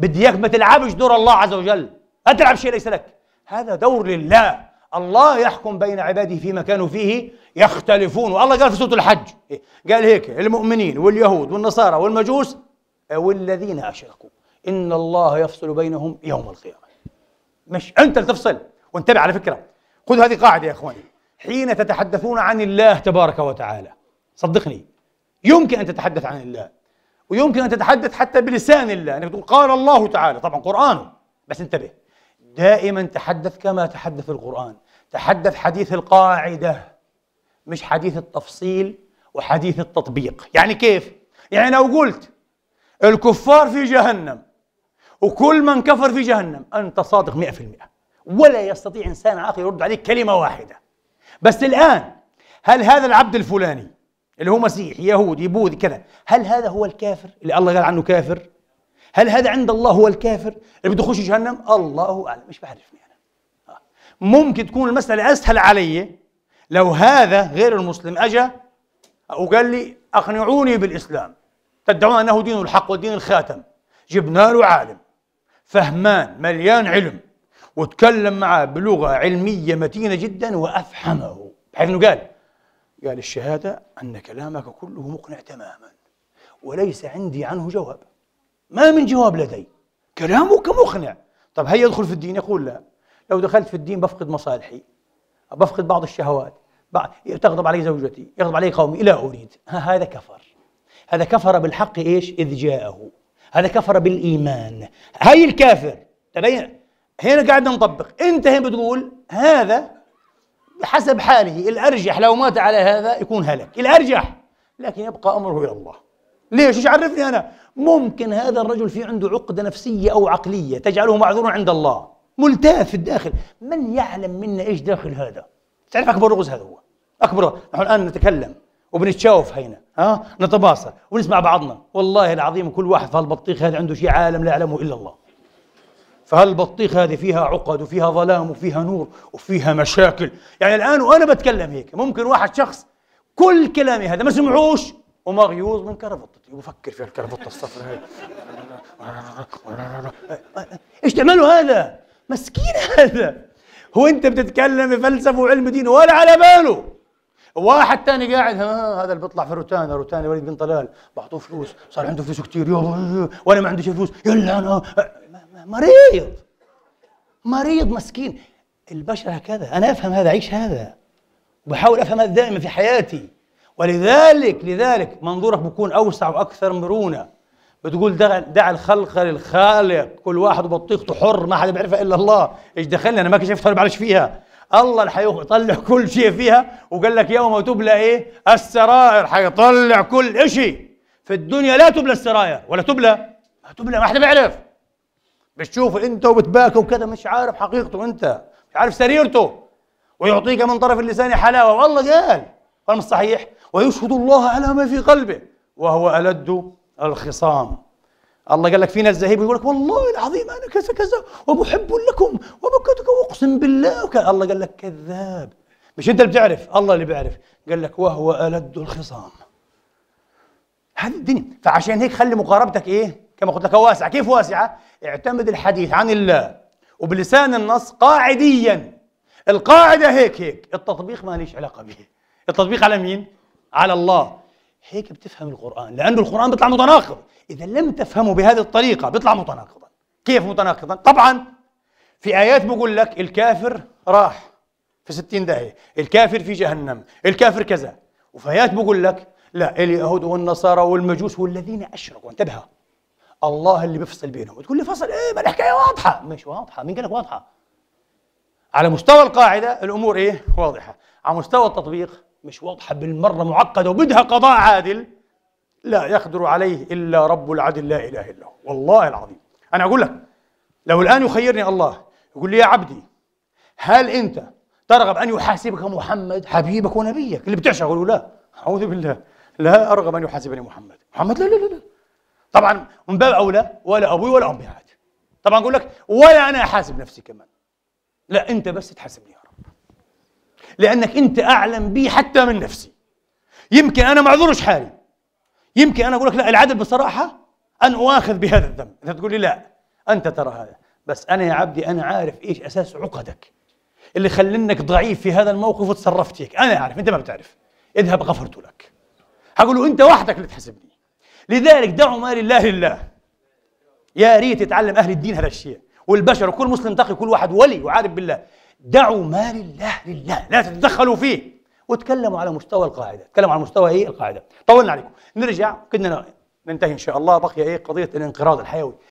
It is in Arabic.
بدي اياك ما تلعبش دور الله عز وجل لا تلعب شيء ليس لك هذا دور لله الله يحكم بين عباده فيما كانوا فيه يختلفون والله قال في سوره الحج قال هيك المؤمنين واليهود والنصارى والمجوس أه، والذين اشركوا ان الله يفصل بينهم يوم القيامه مش انت اللي تفصل وانتبه على فكره خذ هذه قاعده يا اخواني حين تتحدثون عن الله تبارك وتعالى صدقني يمكن ان تتحدث عن الله ويمكن أن تتحدث حتى بلسان الله أنك تقول قال الله تعالى طبعا قرآنه بس انتبه دائما تحدث كما تحدث القرآن تحدث حديث القاعدة مش حديث التفصيل وحديث التطبيق يعني كيف؟ يعني لو قلت الكفار في جهنم وكل من كفر في جهنم أنت صادق مئة في المئة ولا يستطيع إنسان عاقل يرد عليك كلمة واحدة بس الآن هل هذا العبد الفلاني اللي هو مسيح يهودي بوذي كذا هل هذا هو الكافر اللي الله قال عنه كافر هل هذا عند الله هو الكافر اللي بده يخش جهنم الله اعلم مش بعرفني انا آه. ممكن تكون المساله اسهل علي لو هذا غير المسلم اجى وقال لي اقنعوني بالاسلام تدعون انه دين الحق والدين الخاتم جبنا له عالم فهمان مليان علم وتكلم معاه بلغه علميه متينه جدا وافحمه بحيث انه قال قال الشهادة أن كلامك كله مقنع تماما وليس عندي عنه جواب ما من جواب لدي كلامك مقنع طب هيا يدخل في الدين يقول لا لو دخلت في الدين بفقد مصالحي بفقد بعض الشهوات تغضب علي زوجتي يغضب علي قومي لا أريد هذا كفر هذا كفر بالحق إيش إذ جاءه هذا كفر بالإيمان هاي الكافر تبين هنا قاعد نطبق انت هنا بتقول هذا حسب حاله الأرجح لو مات على هذا يكون هلك الأرجح لكن يبقى أمره إلى الله ليش؟ ايش عرفني أنا؟ ممكن هذا الرجل في عنده عقدة نفسية أو عقلية تجعله معذورا عند الله ملتاف في الداخل من يعلم منا إيش داخل هذا؟ تعرف أكبر رغز هذا هو أكبر نحن الآن نتكلم وبنتشاوف هينا ها نتباصى ونسمع بعضنا والله العظيم كل واحد في هالبطيخ هذا عنده شيء عالم لا يعلمه إلا الله فهالبطيخ هذه فيها عقد وفيها ظلام وفيها نور وفيها مشاكل يعني الآن وأنا بتكلم هيك ممكن واحد شخص كل كلامي هذا ما سمعوش ومغيوظ من كرفطتي يفكر في الكرفطة الصفراء هاي ايش تعملوا هذا؟ مسكين هذا هو انت بتتكلم بفلسفه وعلم دين ولا على باله واحد تاني قاعد ها هذا اللي بيطلع في روتانا روتانا وليد بن طلال بعطوه فلوس صار عنده فلوس كثير يابا وانا ما عنديش فلوس يلا انا مريض مريض مسكين البشر هكذا انا افهم هذا اعيش هذا وبحاول افهم هذا دائما في حياتي ولذلك لذلك منظورك بيكون اوسع واكثر مرونه بتقول دع دع الخلق للخالق كل واحد وبطيخته حر ما حدا بيعرفها الا الله ايش دخلني انا ما كشفت ولا بعرفش فيها الله اللي حيطلع كل شيء فيها وقال لك يوم تبلى ايه السرائر حيطلع كل شيء في الدنيا لا تبلى السرائر ولا تبلى ما تبلى ما حدا بيعرف بتشوفه انت وبتباكي وكذا مش عارف حقيقته انت مش عارف سريرته ويعطيك من طرف اللسان حلاوه والله قال قال مش صحيح ويشهد الله على ما في قلبه وهو ألد الخصام الله قال لك في ناس يقول لك والله العظيم انا كذا كذا ومحب لكم وبكتك واقسم بالله وكان الله قال لك كذاب مش انت اللي بتعرف الله اللي بيعرف قال لك وهو ألد الخصام هذه الدنيا فعشان هيك خلي مقاربتك ايه كما قلت لك واسعة كيف واسعة؟ اعتمد الحديث عن الله وبلسان النص قاعديا القاعدة هيك هيك التطبيق ما ليش علاقة به التطبيق على مين؟ على الله هيك بتفهم القرآن لأنه القرآن بيطلع متناقض إذا لم تفهمه بهذه الطريقة بيطلع متناقضا كيف متناقضا؟ طبعا في آيات بقول لك الكافر راح في ستين داهية الكافر في جهنم الكافر كذا وفي آيات بقول لك لا اليهود والنصارى والمجوس والذين أشركوا انتبهوا الله اللي بيفصل بينهم بتقول لي فصل ايه ما الحكايه واضحه مش واضحه مين قال لك واضحه على مستوى القاعده الامور ايه واضحه على مستوى التطبيق مش واضحه بالمره معقده وبدها قضاء عادل لا يقدر عليه الا رب العدل لا اله الا هو والله العظيم انا اقول لك لو الان يخيرني الله يقول لي يا عبدي هل انت ترغب ان يحاسبك محمد حبيبك ونبيك اللي بتعشقه لا اعوذ بالله لا ارغب ان يحاسبني محمد محمد لا لا لا, لا. طبعا من باب اولى ولا ابوي ولا امي عاد طبعا اقول لك ولا انا احاسب نفسي كمان لا انت بس تحاسبني يا رب لانك انت اعلم بي حتى من نفسي يمكن انا معذورش حالي يمكن انا اقول لك لا العدل بصراحه ان اؤاخذ بهذا الذنب انت تقول لي لا انت ترى هذا بس انا يا عبدي انا عارف ايش اساس عقدك اللي خلنك ضعيف في هذا الموقف وتصرفت هيك انا اعرف انت ما بتعرف اذهب غفرت لك هقول له انت وحدك اللي تحاسبني لذلك دعوا ما لله الله يا ريت يتعلم أهل الدين هذا الشيء والبشر وكل مسلم تقي كل واحد ولي وعارف بالله دعوا ما لله لله لا تتدخلوا فيه وتكلموا على مستوى القاعدة تكلموا على مستوى إيه القاعدة طولنا عليكم نرجع كنا ننتهي إن شاء الله بقي إيه قضية الانقراض الحيوي